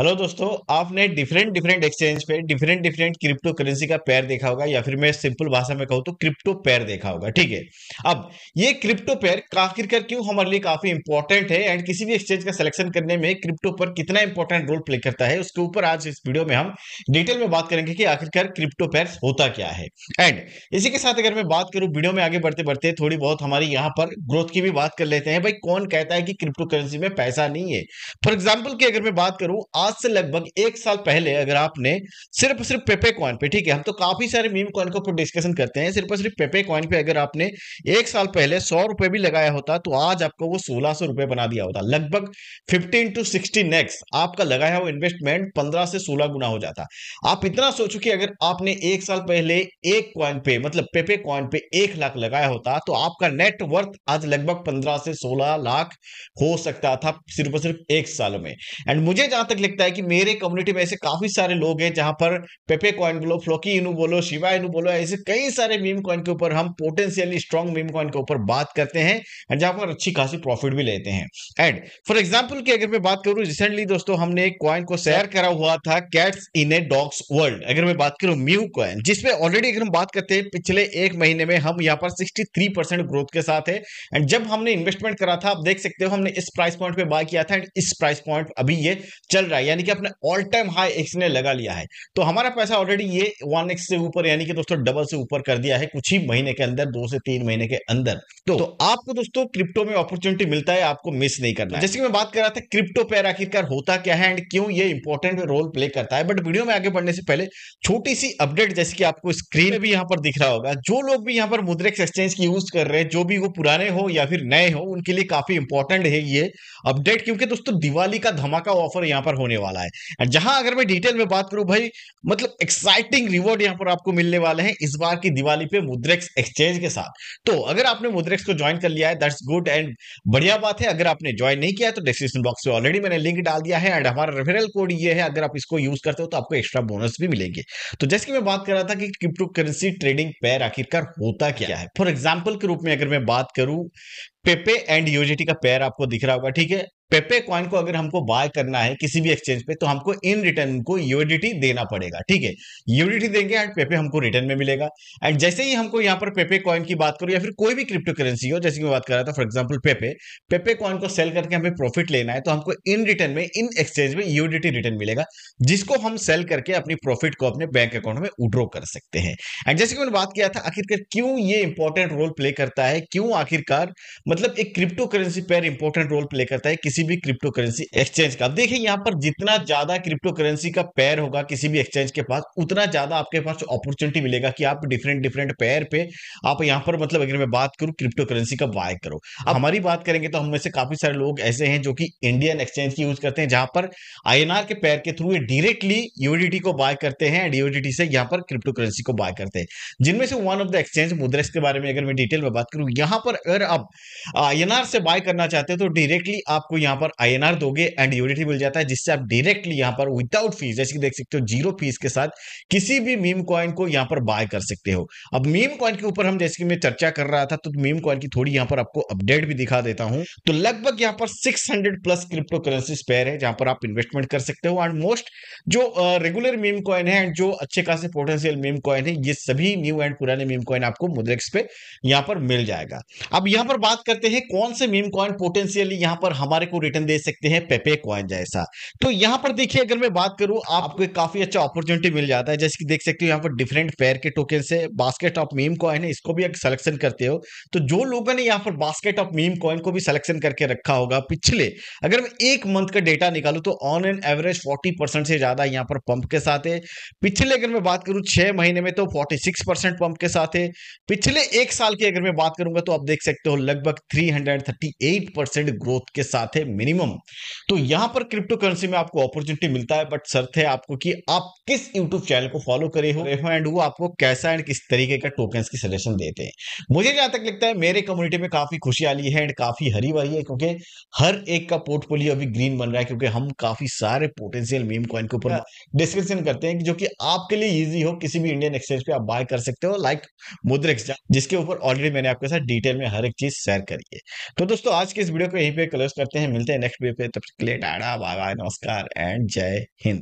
hello दोस्तों आपने different different exchange पे डिफरेंट डिफरेंट क्रिप्टो करेंसी का पैर देखा होगा या फिर मैं सिंपल भाषा में कहूं तो क्रिप्टो पैर देखा होगा ठीक है अब ये क्रिप्टो पैर आखिरकार क्यों हमारे लिए काफी इंपॉर्टेंट है एंड किसी भी एक्सचेंज का सिलेक्शन करने में क्रिप्टो पर कितना इंपॉर्टेंट रोल प्ले करता है उसके ऊपर आज इस वीडियो में हम डिटेल में बात करेंगे कि आखिरकार क्रिप्टो पैर होता क्या है एंड इसी के साथ अगर मैं बात करूँ वीडियो में आगे बढ़ते बढ़ते थोड़ी बहुत हमारी यहाँ पर ग्रोथ की भी बात कर लेते हैं भाई कौन कहता है कि क्रिप्टो करेंसी में पैसा नहीं है फॉर एग्जाम्पल की अगर मैं बात करूँ आज आज से लगभग एक साल पहले अगर आपने सिर्फ सिर्फ पेपे कॉइन पे ठीक है हम तो काफी सारे मीम कॉइन को ऊपर डिस्कशन करते हैं सिर्फ सिर्फ पेपे कॉइन पे अगर आपने एक साल पहले सौ रुपए भी लगाया होता तो आज आपको वो सोलह सौ रुपए बना दिया होता लगभग फिफ्टीन टू सिक्सटीन एक्स आपका लगाया हुआ इन्वेस्टमेंट पंद्रह से सोलह गुना हो जाता आप इतना सोचो कि अगर आपने एक साल पहले एक कॉइन पे मतलब पेपे कॉइन पे एक लाख लगाया होता तो आपका नेटवर्थ आज लगभग पंद्रह से सोलह लाख हो सकता था सिर्फ सिर्फ एक साल में एंड मुझे जहां तक दिखता है कि मेरे कम्युनिटी में ऐसे काफी सारे लोग हैं जहां पर पेपे कॉइन बोलो फ्लोकी इनू बोलो शिवा इनू बोलो ऐसे कई सारे मीम कॉइन के ऊपर हम पोटेंशियली स्ट्रॉन्ग मीम कॉइन के ऊपर बात करते हैं एंड जहां पर अच्छी खासी प्रॉफिट भी लेते हैं एंड फॉर एग्जाम्पल की अगर मैं बात करूँ रिसेंटली दोस्तों हमने एक कॉइन को शेयर करा हुआ था cats in a dogs world अगर मैं बात करूँ म्यू कॉइन जिसमें ऑलरेडी अगर हम बात करते हैं पिछले एक महीने में हम यहाँ पर सिक्सटी ग्रोथ के साथ है एंड जब हमने इन्वेस्टमेंट करा था आप देख सकते हो हमने इस प्राइस पॉइंट पे बाय किया था एंड इस प्राइस पॉइंट अभी ये चल रहा है है यानी कि अपने ऑल टाइम हाई एक्स ने लगा लिया है तो हमारा पैसा ऑलरेडी ये वन एक्स से ऊपर यानी कि दोस्तों डबल से ऊपर कर दिया है कुछ ही महीने के अंदर दो से तीन महीने के अंदर तो, तो आपको दोस्तों क्रिप्टो में अपॉर्चुनिटी मिलता है आपको मिस नहीं करना जैसे कि मैं बात कर रहा था क्रिप्टो पेयर आखिरकार होता क्या है एंड क्यों ये इंपॉर्टेंट रोल प्ले करता है बट वीडियो में आगे बढ़ने से पहले छोटी सी अपडेट जैसे कि आपको स्क्रीन में भी यहाँ पर दिख रहा होगा जो लोग भी यहाँ पर मुद्रेक्स एक्सचेंज की यूज कर रहे हैं जो भी वो पुराने हो या फिर नए हो उनके लिए काफी इंपॉर्टेंट है ये अपडेट क्योंकि दोस्तों दिवाली का धमाका ऑफर यहाँ पर होने होने वाला है एंड जहां अगर मैं डिटेल में बात करूं भाई मतलब एक्साइटिंग रिवॉर्ड यहां पर आपको मिलने वाले हैं इस बार की दिवाली पे मुद्रेक्स एक्सचेंज के साथ तो अगर आपने मुद्रेक्स को ज्वाइन कर लिया है दैट्स गुड एंड बढ़िया बात है अगर आपने ज्वाइन नहीं किया है तो डिस्क्रिप्शन बॉक्स में ऑलरेडी मैंने लिंक डाल दिया है एंड हमारा रेफरल कोड ये है अगर आप इसको यूज करते हो तो आपको एक्स्ट्रा बोनस भी मिलेंगे तो जैसे कि मैं बात कर रहा था कि क्रिप्टो करेंसी ट्रेडिंग पैर आखिरकार होता क्या है फॉर एग्जाम्पल के रूप में अगर मैं बात करूं पेपे एंड यूजीटी का पैर आपको दिख रहा होगा ठीक है पेपे क्वाइन को अगर हमको बाय करना है किसी भी एक्सचेंज पे तो हमको इन रिटर्न को यूडिटी देना पड़ेगा ठीक है यूडिटी देंगे एंड पेपे हमको रिटर्न में मिलेगा एंड जैसे ही हमको यहाँ पर पेपे क्वाइन की बात करूँ या फिर कोई भी क्रिप्टो करेंसी हो जैसे मैं बात कर रहा था for example Pepe Pepe coin को सेल करके हमें प्रॉफिट लेना है तो हमको इन रिटर्न में इन एक्सचेंज में यूडिटी रिटर्न मिलेगा जिसको हम सेल करके अपनी प्रॉफिट को अपने बैंक अकाउंट में उड्रो कर सकते हैं एंड जैसे कि मैंने बात किया था आखिरकार क्यों ये इंपॉर्टेंट रोल प्ले करता है क्यों आखिरकार मतलब एक क्रिप्टो करेंसी पर इंपॉर्टेंट रोल प्ले करता है किसी किसी भी क्रिप्टो करेंसी एक्सचेंज का देखिए यहां पर जितना ज्यादा क्रिप्टो करेंसी का पैर होगा किसी भी एक्सचेंज के पास उतना ज्यादा आपके पास अपॉर्चुनिटी मिलेगा कि आप डिफरेंट डिफरेंट पैर पे आप यहां पर मतलब अगर मैं बात करूं क्रिप्टो करेंसी का बाय करो अब हमारी बात करेंगे तो हमें से काफी सारे लोग ऐसे हैं जो कि इंडियन एक्सचेंज की यूज करते हैं जहां पर आई के पैर के थ्रू डायरेक्टली यूडीटी को बाय करते हैं एंड यूडीटी से यहां पर क्रिप्टो करेंसी को बाय करते हैं जिनमें से one of the exchange Mudrex के बारे में अगर मैं डिटेल में बात करूं यहां पर अगर आप आई से बाय करना चाहते हैं तो डायरेक्टली आपको यहाँ यहाँ पर आई एन आर दोगे एंड यूनिटी मिल जाता है जिससे आप डायरेक्टली यहाँ पर विदाउट फीस जैसे कि देख सकते हो जीरो फीस के साथ किसी भी मीम कॉइन को यहाँ पर बाय कर सकते हो अब मीम कॉइन के ऊपर हम जैसे कि मैं चर्चा कर रहा था तो मीम कॉइन की थोड़ी यहाँ पर आपको अपडेट भी दिखा देता हूँ तो लगभग यहाँ पर six plus cryptocurrency pair है जहां पर आप इन्वेस्टमेंट कर सकते हो एंड मोस्ट जो रेगुलर मीम कॉइन है एंड जो अच्छे खासे पोटेंशियल मीम कॉइन है ये सभी न्यू एंड पुराने मीम कॉइन आपको मुद्रेक्स पे यहाँ पर मिल जाएगा अब यहाँ पर बात करते हैं कौन से मीम कॉइन पोटेंशियली यहाँ पर हमारे को रिटर्न दे सकते हैं पेपे कॉइन जैसा तो यहाँ पर देखिए अगर मैं बात करूँ आपको काफी अच्छा अपॉर्चुनिटी मिल जाता है जैसे कि देख सकते हो यहाँ पर डिफरेंट पेयर के टोकन से बास्केट ऑफ मीम कॉइन है इसको भी अगर सिलेक्शन करते हो तो जो लोगों ने यहाँ पर बास्केट ऑफ मीम कॉइन को भी सिलेक्शन करके रखा होगा पिछले अगर मैं एक मंथ का डेटा निकालू तो on an average forty percent से ज्यादा यहाँ पर पंप के साथ है पिछले अगर मैं बात करूँ छह महीने में तो फोर्टी सिक्स परसेंट पंप के साथ है पिछले एक साल की अगर मैं बात करूंगा तो आप देख सकते हो लगभग three hundred thirty eight percent growth के साथ है मिनिमम तो यहाँ पर क्रिप्टो करेंसी में आपको अपॉर्चुनिटी मिलता है बट शर्त है आपको कि आप किस यूट्यूब चैनल को फॉलो करे हो एंड वो आपको कैसा एंड किस तरीके का टोकन की सजेशन देते हैं मुझे जहां तक लगता है मेरे कम्युनिटी में काफी खुशहाली है एंड काफी हरी भरी है क्योंकि हर एक का पोर्टफोलियो अभी ग्रीन बन रहा है क्योंकि हम काफी सारे पोटेंशियल मीम कॉइन को ऊपर डिस्क्रिप्शन करते हैं जो कि आपके लिए इजी हो किसी भी इंडियन एक्सचेंज पे आप बाय कर सकते हो लाइक मुद्रा एक्सचेंज जिसके ऊपर ऑलरेडी मैंने आपके साथ डिटेल में हर एक चीज शेयर करी है तो दोस्तों आज के इस वीडियो को यहीं पे क्लोज करते हैं मिलते हैं नेक्स्ट वीडियो पे तब तक के लिए टाटा बाबा नमस्कार एंड जय हिंद